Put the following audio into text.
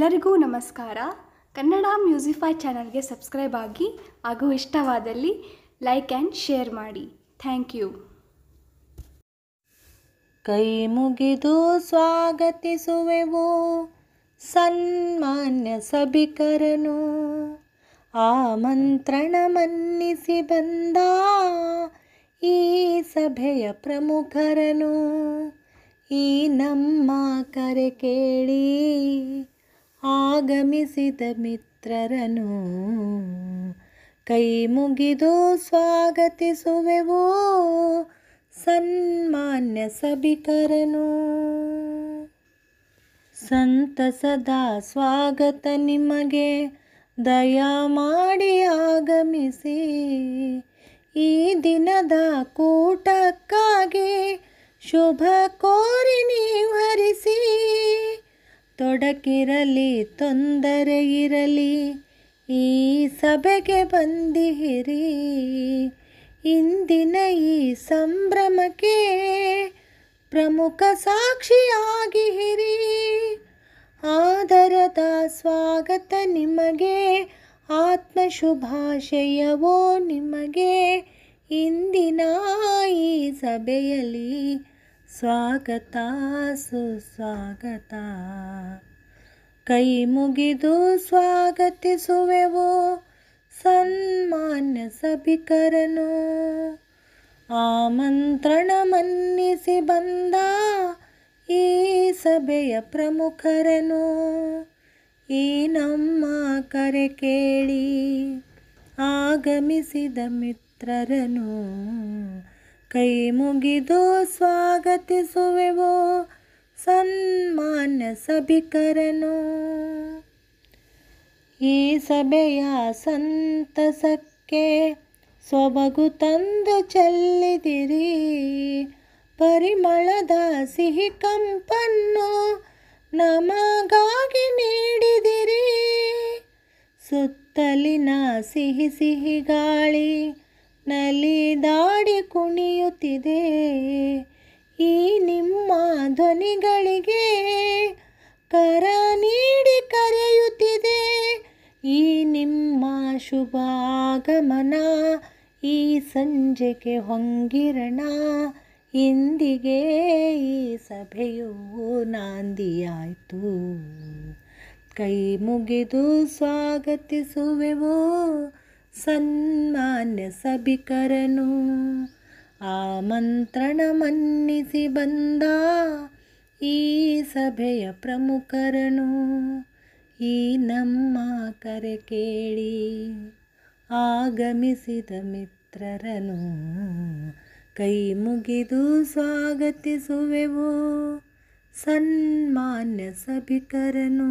ಎಲ್ಲರಿಗೂ ನಮಸ್ಕಾರ ಕನ್ನಡ ಮ್ಯೂಸಿಫೈ ಚಾನಲ್ಗೆ ಸಬ್ಸ್ಕ್ರೈಬ್ ಆಗಿ ಹಾಗೂ ಇಷ್ಟವಾದಲ್ಲಿ ಲೈಕ್ ಆ್ಯಂಡ್ ಶೇರ್ ಮಾಡಿ ಥ್ಯಾಂಕ್ ಯು ಕೈ ಮುಗಿದು ಸ್ವಾಗತಿಸುವೆವು ಸನ್ಮಾನ್ಯ ಸಭಿಕರನು ಆಮಂತ್ರಣ ಮನ್ನಿಸಿ ಬಂದ ಈ ಸಭೆಯ ಪ್ರಮುಖರನು ಈ ನಮ್ಮ ಕರೆ ಕೇಳಿ ಆಗಮಿಸಿದ ಮಿತ್ರರನು ಕೈ ಮುಗಿದು ಸ್ವಾಗತಿಸುವೆವು ಸನ್ಮಾನ್ಯ ಸಭಿಕರನು ಸಂತಸದ ಸ್ವಾಗತ ನಿಮಗೆ ದಯ ಮಾಡಿ ಆಗಮಿಸಿ ಈ ದಿನದ ಕೂಟಕ್ಕಾಗಿ ಶುಭ ಕೋರಿನಿ ತೊಡಕಿರಲಿ ತೊಂದರೆ ಇರಲಿ ಈ ಸಭೆಗೆ ಬಂದಿರಿ ಇಂದಿನ ಈ ಸಂಭ್ರಮಕ್ಕೆ ಪ್ರಮುಖ ಸಾಕ್ಷಿಯಾಗಿಹಿರಿ ಆದರದ ಸ್ವಾಗತ ನಿಮಗೆ ಆತ್ಮ ಶುಭಾಶಯವೋ ನಿಮಗೆ ಇಂದಿನ ಈ ಸಭೆಯಲ್ಲಿ ಸ್ವಾಗತ ಸುಸ್ವಾಗತ ಕೈ ಮುಗಿದು ಸ್ವಾಗತಿಸುವೆವು ಸನ್ಮಾನ್ಯ ಸಭಿಕರನು ಆಮಂತ್ರಣ ಮನ್ನಿಸಿ ಬಂದ ಈ ಸಭೆಯ ಪ್ರಮುಖರನು ಈ ನಮ್ಮ ಕರೆ ಕೇಳಿ ಆಗಮಿಸಿದ ಮಿತ್ರರನು ಕೈ ಮುಗಿದು ಸ್ವಾಗತಿಸುವೆವು ಸನ್ಮಾನ್ಯ ಸಭಿಕರನು ಈ ಸಭೆಯ ಸಂತಸಕ್ಕೆ ಸೊಬಗು ತಂದು ಚೆಲ್ಲಿದಿರಿ ಪರಿಮಳದ ಸಿಹಿ ಕಂಪನ್ನು ನಮಗಾಗಿ ನೀಡಿದಿರಿ ಸುತ್ತಲಿನ ಸಿಹಿ ಸಿಹಿ ಗಾಳಿ ನಲಿ ಕೇಳುತ್ತಿದೆ ಈ ನಿಮ್ಮ ಧ್ವನಿಗಳಿಗೆ ಕರ ನೀಡಿ ಕರೆಯುತ್ತಿದೆ ಈ ನಿಮ್ಮ ಶುಭ ಆಗಮನ ಈ ಸಂಜೆಗೆ ಹೊಂಗಿರಣ ಇಂದಿಗೆ ಈ ಸಭೆಯು ನಾಂದಿಯಾಯಿತು ಕೈ ಮುಗಿದು ಸ್ವಾಗತಿಸುವೆವು ಸನ್ಮಾನ್ಯ ಸಭಿಕರನು ಆಮಂತ್ರಣ ಮನ್ನಿಸಿ ಬಂದ ಈ ಸಭೆಯ ಪ್ರಮುಖರನು ಈ ನಮ್ಮ ಕರೆ ಕೇಳಿ ಆಗಮಿಸಿದ ಮಿತ್ರರನು ಕೈ ಮುಗಿದು ಸ್ವಾಗತಿಸುವೆವು ಸನ್ಮಾನ್ಯ ಸಭಿಕರನು